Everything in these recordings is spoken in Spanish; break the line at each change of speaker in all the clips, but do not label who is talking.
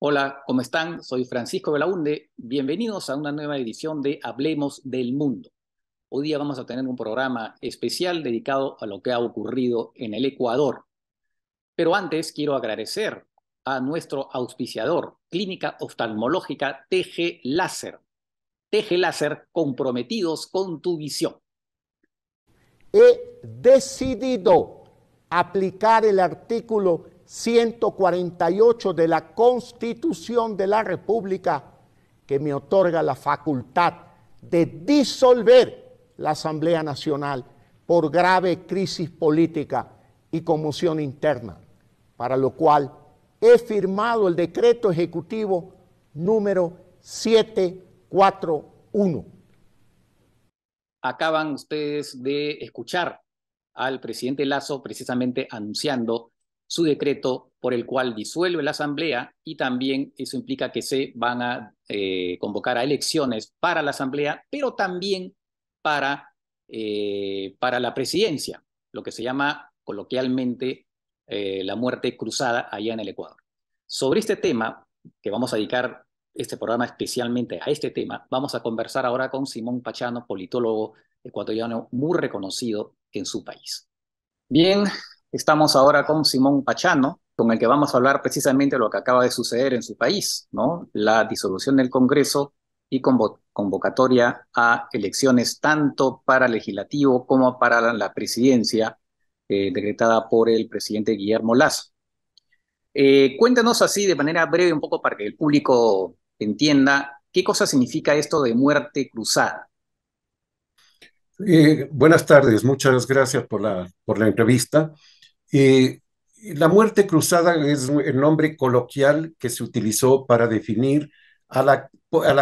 Hola, ¿cómo están? Soy Francisco Belaunde. Bienvenidos a una nueva edición de Hablemos del Mundo. Hoy día vamos a tener un programa especial dedicado a lo que ha ocurrido en el Ecuador. Pero antes quiero agradecer a nuestro auspiciador, Clínica Oftalmológica TG Láser. TG Láser
comprometidos con tu visión. He decidido aplicar el artículo 148 de la Constitución de la República que me otorga la facultad de disolver la Asamblea Nacional por grave crisis política y conmoción interna, para lo cual he firmado el decreto ejecutivo número 741.
Acaban ustedes de escuchar al presidente Lazo precisamente anunciando su decreto por el cual disuelve la Asamblea y también eso implica que se van a eh, convocar a elecciones para la Asamblea, pero también para, eh, para la presidencia, lo que se llama coloquialmente eh, la muerte cruzada allá en el Ecuador. Sobre este tema, que vamos a dedicar este programa especialmente a este tema, vamos a conversar ahora con Simón Pachano, politólogo ecuatoriano muy reconocido en su país. Bien, Estamos ahora con Simón Pachano, con el que vamos a hablar precisamente de lo que acaba de suceder en su país, ¿no? La disolución del Congreso y convocatoria a elecciones tanto para legislativo como para la presidencia eh, decretada por el presidente Guillermo Lazo. Eh, cuéntanos así de manera breve un poco para que el público entienda qué cosa significa esto de muerte cruzada.
Eh, buenas tardes, muchas gracias por la, por la entrevista. Eh, la muerte cruzada es el nombre coloquial que se utilizó para definir a la,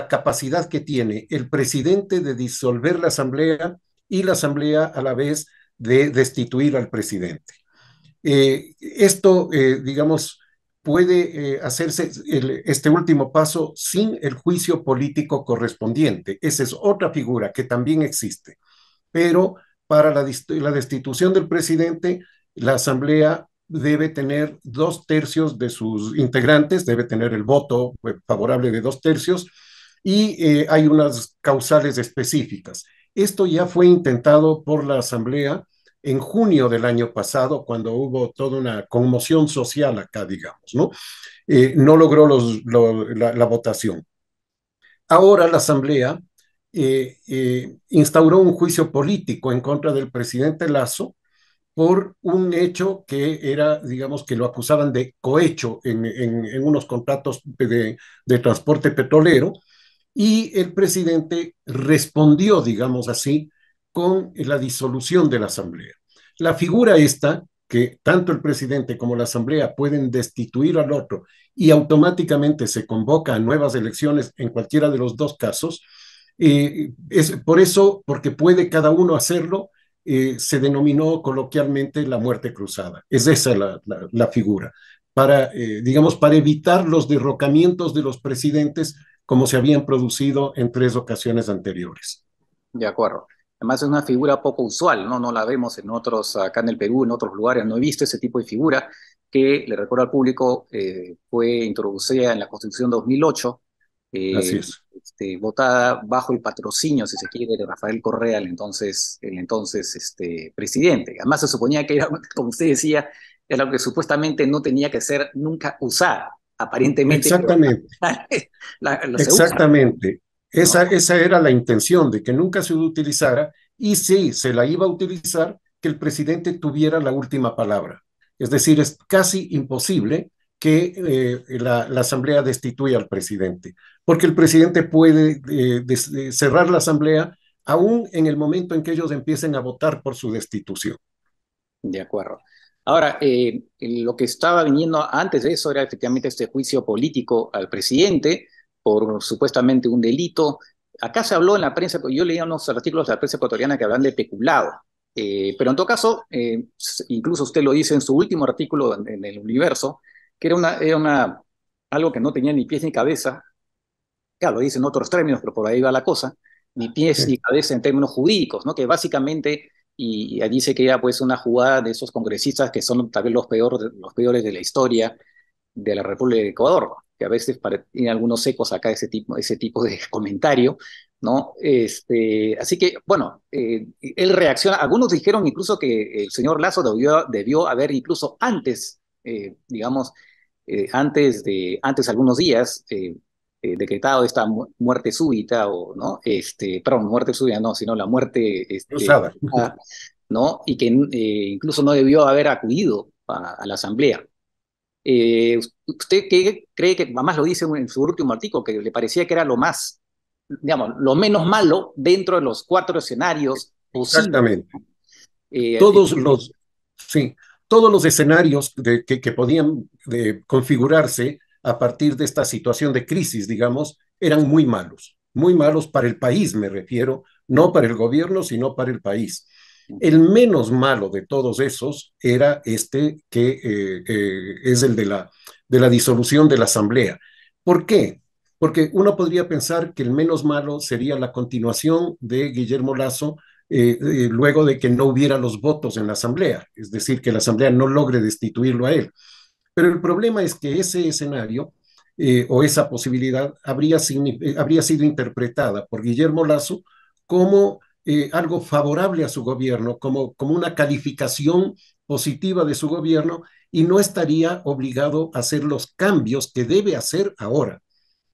capacidad que tiene el presidente de disolver la asamblea y la asamblea a la vez de destituir al presidente. Eh, esto, eh, digamos, puede hacerse este último paso sin el juicio político correspondiente. Esa es otra figura que también existe. Pero para la destitución del presidente la Asamblea debe tener dos tercios de sus integrantes, debe tener el voto eh, favorable de dos tercios y eh, hay unas causales específicas. Esto ya fue intentado por la Asamblea en junio del año pasado, cuando hubo toda una conmoción social acá, digamos, ¿no? Eh, no logró la, votación. Ahora la Asamblea instauró un juicio político en contra del presidente Lazo, por un hecho que era, digamos, que lo acusaban de cohecho en, unos contratos de, transporte petrolero, y el presidente respondió, digamos así, con la disolución de la Asamblea. La figura esta, que tanto el presidente como la Asamblea pueden destituir al otro y automáticamente se convoca a nuevas elecciones en cualquiera de los dos casos, eh, es por eso, porque puede cada uno hacerlo, eh, se denominó coloquialmente la muerte cruzada. Es esa la, figura. Para, eh, digamos, para evitar los derrocamientos de los presidentes como se habían producido en tres ocasiones anteriores.
De acuerdo. Además es una figura poco usual, ¿no? No la vemos en otros, acá en el Perú, en otros lugares, no he visto ese tipo de figura que, le recuerdo al público, eh, fue introducida en la Constitución 2008 eh, este, votada bajo el patrocinio, si se quiere, de Rafael Correa, el entonces, el entonces este, presidente. Además se suponía que era, como usted decía, era lo que supuestamente no tenía que ser nunca usada, aparentemente. Exactamente. Exactamente.
Esa, esa era la intención de que nunca se utilizara y si se la iba a utilizar, que el presidente tuviera la última palabra. Es decir, es casi imposible que eh, la, Asamblea destituya al presidente, porque el presidente puede eh, eh, cerrar la Asamblea aún en el momento en que ellos empiecen a votar por su destitución. De acuerdo.
Ahora, lo que estaba viniendo antes de eso era efectivamente este juicio político al presidente por supuestamente un delito. Acá se habló en la prensa, yo leía unos artículos de la prensa ecuatoriana que hablan de peculado, pero en todo caso, incluso usted lo dice en su último artículo en el universo, que era, una, era una, algo que no tenía ni pies ni cabeza, claro, lo dicen otros términos, pero por ahí va la cosa, ni pies ni cabeza en términos jurídicos, ¿no? que básicamente, y, y, dice que era pues una jugada de esos congresistas que son tal vez los, peores los peores de la historia de la República de Ecuador, que a veces tienen algunos ecos acá ese tipo, ese tipo de comentario, ¿no? Este, así que, bueno, eh, él reacciona, algunos dijeron incluso que el señor Lazo debió, debió haber incluso antes eh, digamos, eh, antes de antes algunos días eh, decretado esta muerte súbita o no, este, perdón, muerte súbita no, sino la muerte este, ¿no? Y que incluso no debió haber acudido a, la asamblea. ¿Usted qué cree que, además lo dice en su último artículo, que le parecía que era lo más, digamos, lo menos malo dentro
de los cuatro escenarios Exactamente. Todos los, sí, todos los escenarios que, podían eh, configurarse a partir de esta situación de crisis, digamos, eran muy malos, muy malos para el país, me refiero, no para el gobierno, sino para el país. El menos malo de todos esos era este que eh, eh, es el de la, de la disolución de la Asamblea. ¿Por qué? Porque uno podría pensar que el menos malo sería la continuación de Guillermo Lazo eh, eh, luego de que no hubiera los votos en la Asamblea, es decir, que la Asamblea no logre destituirlo a él. Pero el problema es que ese escenario eh, o esa posibilidad habría, habría, sido interpretada por Guillermo Lazo como algo favorable a su gobierno, como, como una calificación positiva de su gobierno y no estaría obligado a hacer los cambios que debe hacer ahora,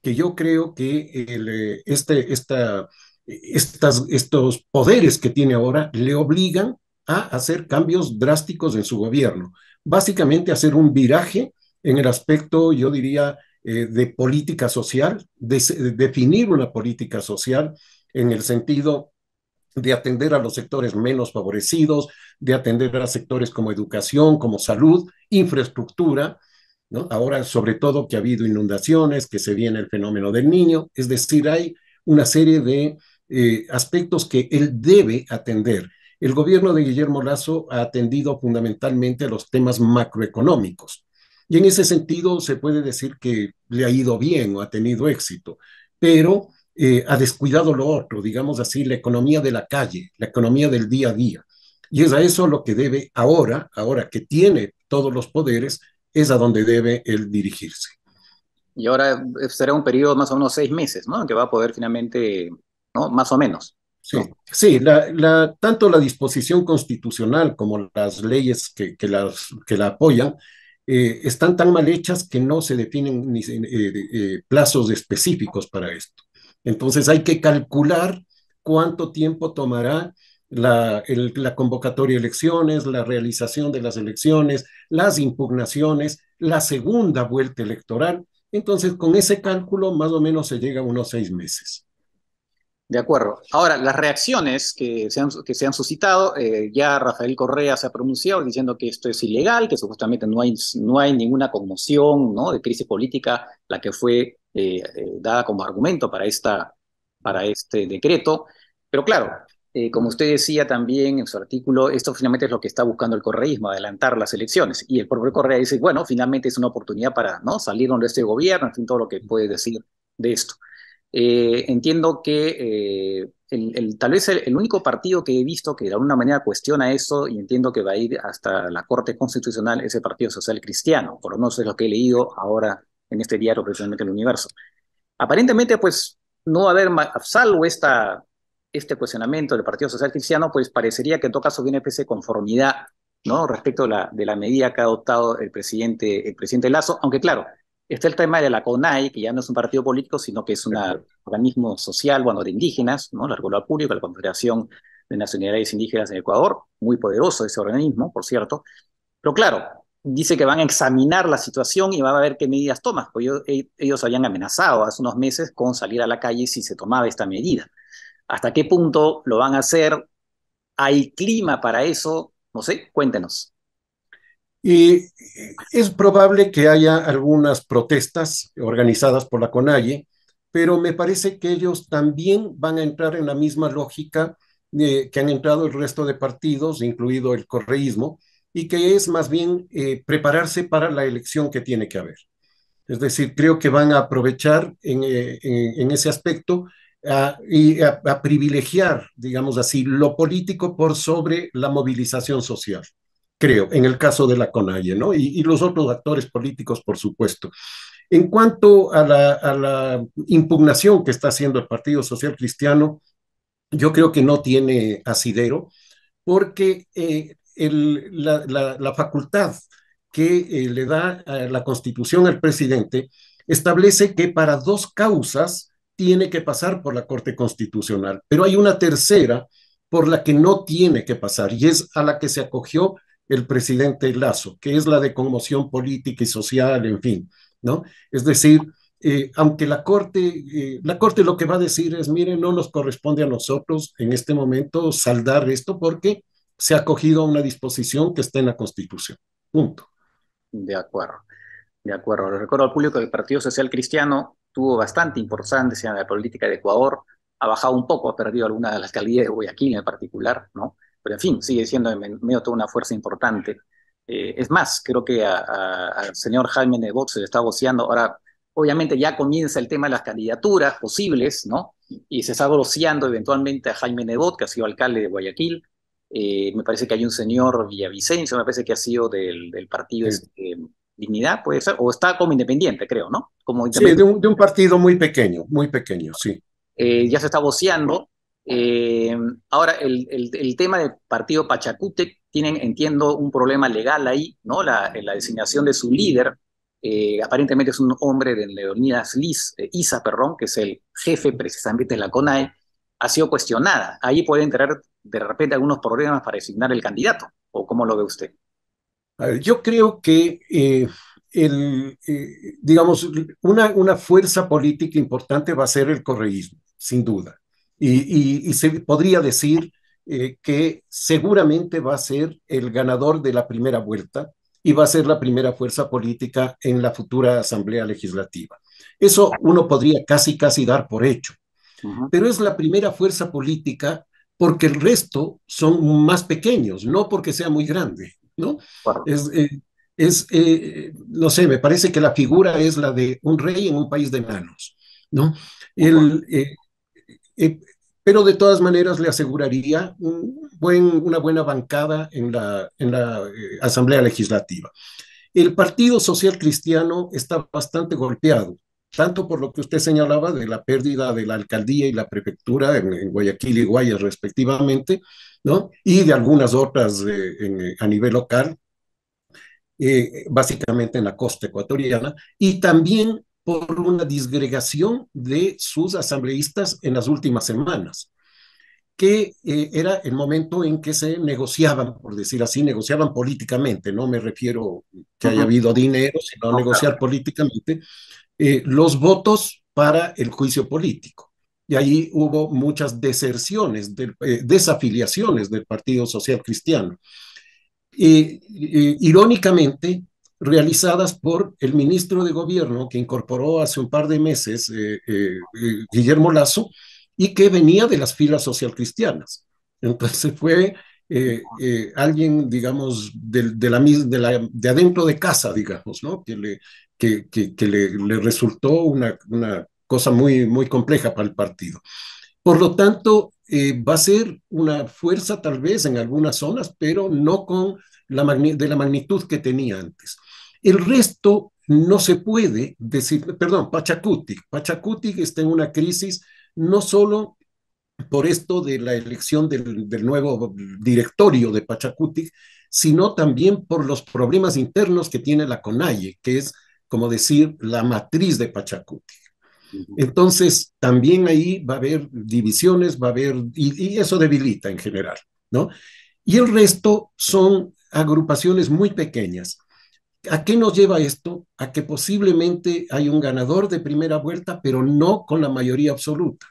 que yo creo que este, esta estos poderes que tiene ahora le obligan a hacer cambios drásticos en su gobierno. Básicamente hacer un viraje en el aspecto, yo diría, eh, de política social, definir una política social en el sentido de atender a los sectores menos favorecidos, de atender a sectores como educación, como salud, infraestructura, Ahora, sobre todo que ha habido inundaciones, que se viene el fenómeno del niño, es decir, hay una serie de eh, aspectos que él debe atender. El gobierno de Guillermo Lazo ha atendido fundamentalmente a los temas macroeconómicos. Y en ese sentido se puede decir que le ha ido bien o ha tenido éxito, pero eh, ha descuidado lo otro, digamos así, la economía de la calle, la economía del día a día. Y es a eso lo que debe ahora, ahora que tiene todos los poderes, es a donde debe él dirigirse.
Y ahora eh, será un periodo más o menos seis meses, ¿no? Que va a poder finalmente ¿no? Más o menos.
Sí, sí la, tanto la disposición constitucional como las leyes que, que, las, que la apoyan eh, están tan mal hechas que no se definen ni, eh, eh, plazos específicos para esto. Entonces hay que calcular cuánto tiempo tomará la, la convocatoria de elecciones, la realización de las elecciones, las impugnaciones, la segunda vuelta electoral. Entonces, con ese cálculo, más o menos se llega a unos seis meses. De acuerdo. Ahora, las
reacciones que se han, que se han suscitado, eh, ya Rafael Correa se ha pronunciado diciendo que esto es ilegal, que supuestamente no hay, no hay ninguna conmoción ¿no? de crisis política, la que fue eh, eh, dada como argumento para, esta, para este decreto. Pero claro, como usted decía también en su artículo, esto finalmente es lo que está buscando el correísmo, adelantar las elecciones. Y el propio Correa dice, bueno, finalmente es una oportunidad para ¿no? salir de este gobierno, en fin, todo lo que puede decir de esto. Eh, entiendo que eh, el, tal vez el, único partido que he visto que de alguna manera cuestiona eso y entiendo que va a ir hasta la Corte Constitucional es el Partido Social Cristiano, por lo menos es lo que he leído ahora en este diario, precisamente el universo. Aparentemente, pues, no va a haber, salvo esta, este cuestionamiento del Partido Social Cristiano, pues parecería que en todo caso viene una pues, especie de conformidad ¿no? respecto la, de la medida que ha adoptado el presidente, el presidente Lazo, aunque claro, Está el tema de la CONAI, que ya no es un partido político, sino que es un organismo social, bueno, de indígenas, ¿no? La regular pública, la Confederación de Nacionalidades Indígenas en Ecuador, muy poderoso ese organismo, por cierto. Pero claro, dice que van a examinar la situación y van a ver qué medidas tomas, porque ellos, eh, ellos habían amenazado hace unos meses con salir a la calle si se tomaba esta medida. ¿Hasta qué punto lo van a hacer? ¿Hay clima para eso? No sé, cuéntenos.
Y es probable que haya algunas protestas organizadas por la CONAIE, pero me parece que ellos también van a entrar en la misma lógica de eh, que han entrado el resto de partidos, incluido el correísmo, y que es más bien eh, prepararse para la elección que tiene que haber. Es decir, creo que van a aprovechar en, eh, ese aspecto y a privilegiar, digamos así, lo político por sobre la movilización social creo, en el caso de la CONAIE, ¿no? Y, los otros actores políticos, por supuesto. En cuanto a la, impugnación que está haciendo el Partido Social Cristiano, yo creo que no tiene asidero, porque eh, la, facultad que eh, le da la Constitución al presidente establece que para dos causas tiene que pasar por la Corte Constitucional, pero hay una tercera por la que no tiene que pasar y es a la que se acogió el presidente Lazo, que es la de conmoción política y social, en fin, ¿no? Es decir, eh, aunque la Corte, eh, la Corte lo que va a decir es, miren, no nos corresponde a nosotros en este momento saldar esto porque se ha acogido a una disposición que está en la Constitución. Punto.
De acuerdo, de acuerdo. Le recuerdo al público que el Partido Social Cristiano tuvo bastante importancia en la política de Ecuador, ha bajado un poco, ha perdido alguna de las calidades, de Guayaquil en particular, ¿no? pero en fin, sigue siendo en medio toda una fuerza importante. Eh, es más, creo que al señor Jaime Nebot se le está goceando. Ahora, obviamente ya comienza el tema de las candidaturas posibles, ¿no? Y se está goceando eventualmente a Jaime Nebot, que ha sido alcalde de Guayaquil. Eh, me parece que hay un señor Villavicencio, me parece que ha sido del, partido sí. Este, Dignidad, puede ser, o está como independiente, creo, ¿no? Como independiente.
Sí, de un, partido muy pequeño, muy pequeño, sí.
Eh, ya se está voceando eh, ahora, el, tema del partido Pachacute, tienen, entiendo, un problema legal ahí, ¿no? La, eh, designación de su líder, eh, aparentemente es un hombre de Leonidas Liz, Isa, perdón, que es el jefe precisamente de la CONAE, ha sido cuestionada. Ahí pueden entrar de repente algunos problemas para designar el candidato, ¿o cómo lo ve usted?
yo creo que, el, digamos, una, una fuerza política importante va a ser el correísmo, sin duda y, se podría decir eh, que seguramente va a ser el ganador de la primera vuelta y va a ser la primera fuerza política en la futura Asamblea Legislativa. Eso uno podría casi, casi dar por hecho, pero es la primera fuerza política porque el resto son más pequeños, no porque sea muy grande, ¿no? Es, eh, es eh, no sé, me parece que la figura es la de un rey en un país de manos. ¿no? El, pero de todas maneras le aseguraría una buena bancada en la, eh, Asamblea Legislativa. El Partido Social Cristiano está bastante golpeado, tanto por lo que usted señalaba de la pérdida de la alcaldía y la prefectura en, Guayaquil y Guayas respectivamente, ¿no? Y de algunas otras eh, eh, a nivel local, básicamente en la costa ecuatoriana, y también por una disgregación de sus asambleístas en las últimas semanas, que eh, era el momento en que se negociaban, por decir así, negociaban políticamente, no me refiero que haya habido dinero, sino negociar políticamente, eh, los votos para el juicio político. Y ahí hubo muchas deserciones, eh, desafiliaciones del Partido Social Cristiano. irónicamente, realizadas por el ministro de Gobierno que incorporó hace un par de meses eh, eh, eh, Guillermo Lazo y que venía de las filas socialcristianas. Entonces fue alguien, digamos, de, de, adentro de casa, digamos, ¿no? que, le, que, le, resultó una, cosa muy, muy compleja para el partido. Por lo tanto, va a ser una fuerza tal vez en algunas zonas, pero no con de la magnitud que tenía antes. El resto no se puede decir, perdón, Pachacuti. Pachacuti está en una crisis no solo por esto de la elección del, nuevo directorio de Pachacuti, sino también por los problemas internos que tiene la CONAIE, que es, como decir, la matriz de Pachacuti. Entonces, también ahí va a haber divisiones, va a haber, y, y eso debilita en general, ¿no? Y el resto son agrupaciones muy pequeñas. ¿A qué nos lleva esto? A que posiblemente hay un ganador de primera vuelta, pero no con la mayoría absoluta.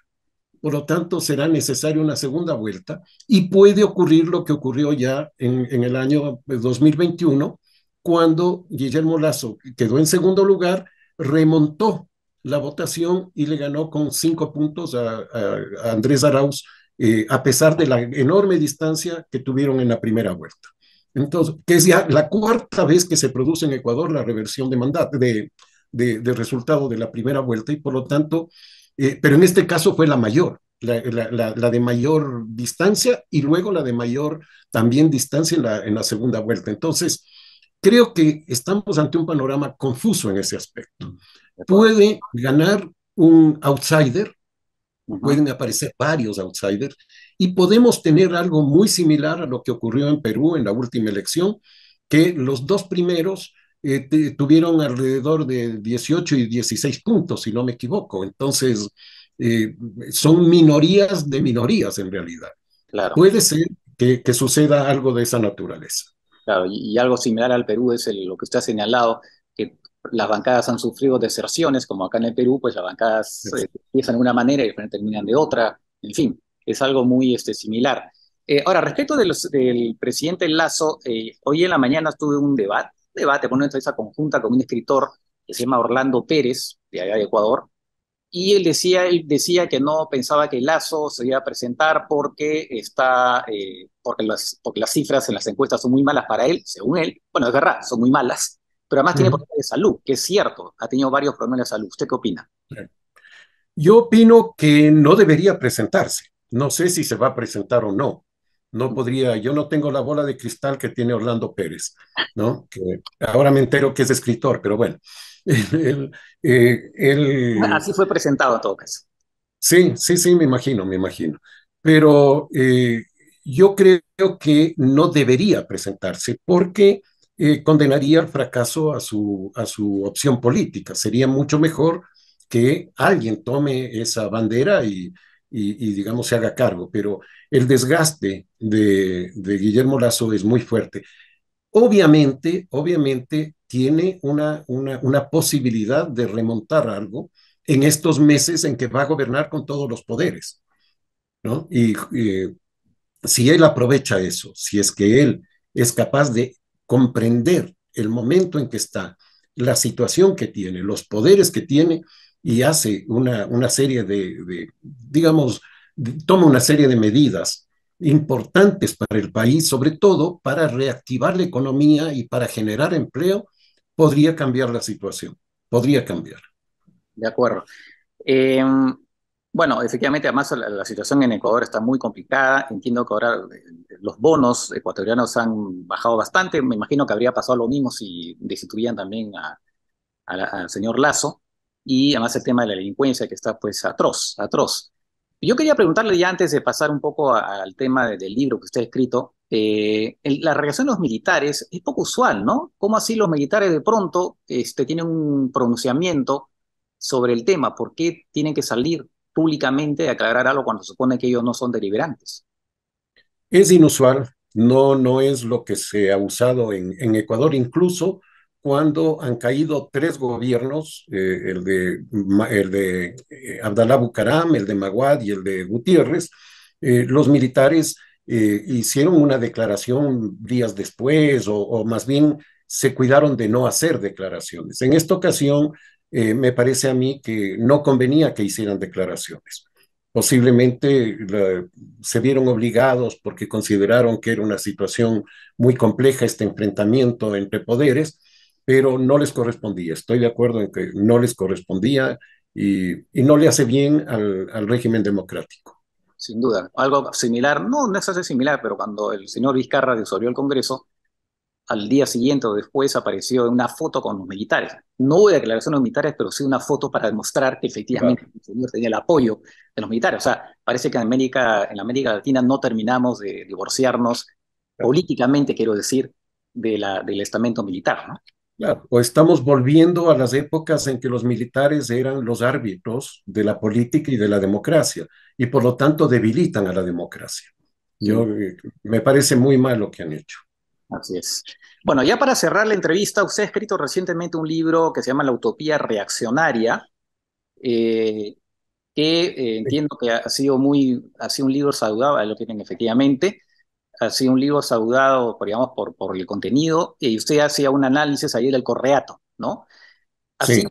Por lo tanto, será necesaria una segunda vuelta y puede ocurrir lo que ocurrió ya en, el año 2021, eh, cuando Guillermo Lazo quedó en segundo lugar, remontó la votación y le ganó con cinco puntos a, Andrés Arauz, eh, a pesar de la enorme distancia que tuvieron en la primera vuelta. Entonces, que es ya la cuarta vez que se produce en Ecuador la reversión de mandato, de, de, resultado de la primera vuelta, y por lo tanto, eh, pero en este caso fue la mayor, la, la, de mayor distancia y luego la de mayor también distancia en la, en la segunda vuelta. Entonces, creo que estamos ante un panorama confuso en ese aspecto. Puede ganar un outsider, pueden aparecer varios outsiders, y podemos tener algo muy similar a lo que ocurrió en Perú en la última elección, que los dos primeros eh, tuvieron alrededor de 18 y 16 puntos, si no me equivoco. Entonces, eh, son minorías de minorías en realidad. Claro. Puede ser que, suceda algo de esa naturaleza. Claro, y, algo similar
al Perú es lo que usted ha señalado, que las bancadas han sufrido deserciones, como acá en el Perú, pues las bancadas eh, empiezan de una manera y terminan de otra, en fin es algo muy este, similar. Eh, ahora, respecto del presidente Lazo, eh, hoy en la mañana estuve un debate, un debate, por una entrevista conjunta con un escritor que se llama Orlando Pérez, de allá de Ecuador, y él decía, él decía que no pensaba que Lazo se iba a presentar porque, está, eh, porque, las, porque las cifras en las encuestas son muy malas para él, según él. Bueno, es verdad, son muy malas, pero además tiene problemas de salud, que es cierto, ha tenido varios problemas de salud. ¿Usted qué opina?
Yo opino que no debería presentarse. No sé si se va a presentar o no. No podría, yo no tengo la bola de cristal que tiene Orlando Pérez, ¿no? Que ahora me entero que es escritor, pero bueno. Así eh, ah, fue presentado a todo Sí, sí, sí, me imagino, me imagino. Pero eh, yo creo que no debería presentarse porque eh, condenaría al fracaso a su, a su opción política. Sería mucho mejor que alguien tome esa bandera y, y, digamos se haga cargo, pero el desgaste de, Guillermo Lazo es muy fuerte. Obviamente, obviamente tiene una, una, posibilidad de remontar algo en estos meses en que va a gobernar con todos los poderes, ¿no? y eh, si él aprovecha eso, si es que él es capaz de comprender el momento en que está, la situación que tiene, los poderes que tiene, y hace una, serie de, digamos, toma una serie de medidas importantes para el país, sobre todo para reactivar la economía y para generar empleo, podría cambiar la situación, podría cambiar. De acuerdo.
Em, bueno, efectivamente, además la, situación en Ecuador está muy complicada. Entiendo que ahora eh, los bonos ecuatorianos han bajado bastante. Me imagino que habría pasado lo mismo si destituían también al señor Lazo y además el tema de la delincuencia que está pues atroz, atroz. Yo quería preguntarle ya antes de pasar un poco al tema del libro que usted ha escrito, eh, la relación de los militares es poco usual, ¿no? ¿Cómo así los militares de pronto este, tienen un pronunciamiento sobre el tema? ¿Por qué tienen que salir públicamente a aclarar algo cuando se supone que ellos no son deliberantes?
Es inusual, no, no es lo que se ha usado en, en Ecuador, incluso cuando han caído tres gobiernos, eh, el de, el eh, Abdalá Bucaram, el de Maguad y el de Gutiérrez, eh, los militares hicieron una declaración días después o, más bien se cuidaron de no hacer declaraciones. En esta ocasión, me parece a mí que no convenía que hicieran declaraciones. Posiblemente se vieron obligados porque consideraron que era una situación muy compleja este enfrentamiento entre poderes pero no les correspondía. Estoy de acuerdo en que no les correspondía y, no le hace bien al, régimen democrático.
Sin duda. Algo similar, no, no es similar, pero cuando el señor Vizcarra disolvió el Congreso, al día siguiente o después apareció una foto con los militares. No hubo los militares, pero sí una foto para demostrar que efectivamente el señor tenía el apoyo de los militares. O sea, parece que en América, en América Latina no terminamos de divorciarnos políticamente, quiero decir, de la, del estamento
militar. ¿no? o estamos volviendo a las épocas en que los militares eran los árbitros de la política y de la democracia, y por lo tanto debilitan a la democracia. Yo eh, me parece muy mal lo que han hecho. Así es. Bueno, ya para
cerrar la entrevista, usted ha escrito recientemente un libro que se llama La Utopía Reaccionaria, eh, que eh, entiendo que ha sido muy, ha sido un libro saludable, lo tienen efectivamente hacía un libro saludado, por, por, el contenido, y usted hacía un análisis ahí del correato, ¿no? Así,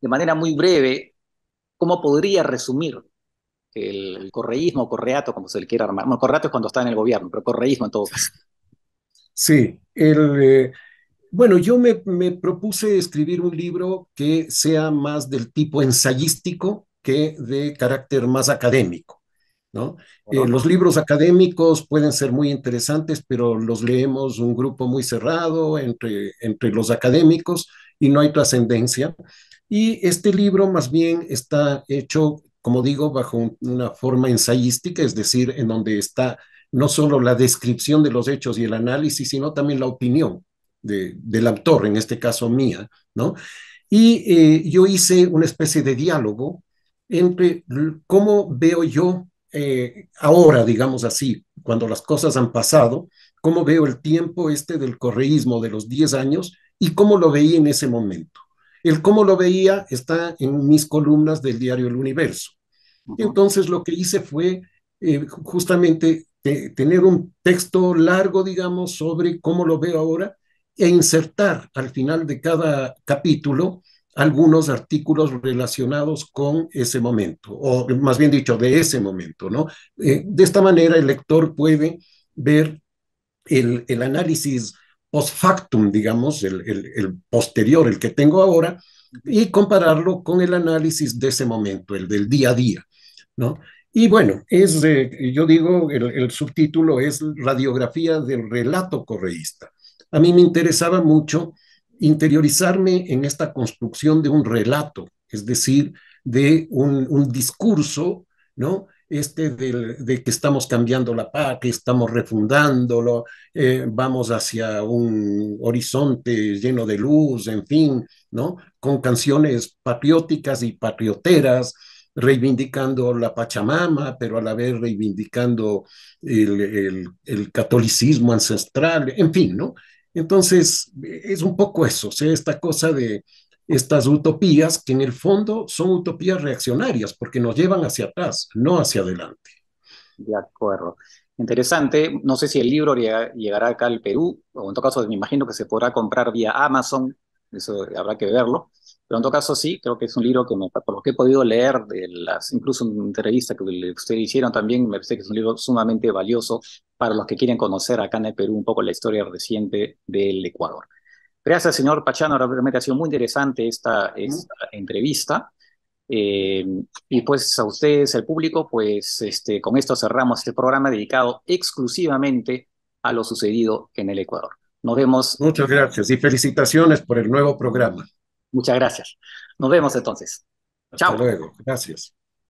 de manera muy breve, ¿cómo podría resumir el, correísmo o correato, como se le quiera armar? Bueno, correato es cuando está en el gobierno, pero correísmo en todo caso.
Sí, eh, bueno, yo me, me propuse escribir un libro que sea más del tipo ensayístico que de carácter más académico. ¿no? Eh, los libros académicos pueden ser muy interesantes, pero los leemos un grupo muy cerrado entre, entre los académicos y no hay trascendencia. Y este libro más bien está hecho, como digo, bajo una forma ensayística, es decir, en donde está no solo la descripción de los hechos y el análisis, sino también la opinión de, del autor, en este caso mía, ¿no? Y eh, yo hice una especie de diálogo entre cómo veo yo eh, ahora, digamos así, cuando las cosas han pasado, cómo veo el tiempo este del correísmo de los 10 años y cómo lo veía en ese momento. El cómo lo veía está en mis columnas del diario El Universo. Entonces lo que hice fue eh, justamente eh, tener un texto largo, digamos, sobre cómo lo veo ahora e insertar al final de cada capítulo algunos artículos relacionados con ese momento, o más bien dicho, de ese momento, ¿no? Eh, de esta manera el lector puede ver el, el análisis post factum, digamos, el, el, posterior, el que tengo ahora, y compararlo con el análisis de ese momento, el del día a día, ¿no? Y bueno, es, yo digo, el, el, subtítulo es Radiografía del relato correísta. A mí me interesaba mucho interiorizarme en esta construcción de un relato, es decir, de un, discurso, ¿no? Este de que estamos cambiando la paz, que estamos refundándolo, eh, vamos hacia un horizonte lleno de luz, en fin, ¿no? Con canciones patrióticas y patrioteras, reivindicando la Pachamama, pero a la vez reivindicando el, catolicismo ancestral, en fin, ¿no? Entonces, es un poco eso, esta cosa de estas utopías que en el fondo son utopías reaccionarias porque nos llevan hacia atrás, no hacia adelante. De acuerdo.
Interesante. No sé si el libro llegará acá al Perú, o en todo caso me imagino que se podrá comprar vía Amazon, eso habrá que verlo. Pero en todo caso, sí, creo que es un libro que, por lo que he podido leer, de las, incluso una entrevista que ustedes hicieron también, me parece que es un libro sumamente valioso para los que quieren conocer acá en el Perú un poco la historia reciente del Ecuador. Gracias, señor Pachano. Realmente ha sido muy interesante esta, esta entrevista. Eh, y pues a ustedes, al público, pues este, con esto cerramos este programa dedicado exclusivamente a lo sucedido en el Ecuador. Nos vemos. Muchas gracias y felicitaciones por el nuevo programa. Muchas gracias. Nos vemos entonces. Hasta luego. Gracias.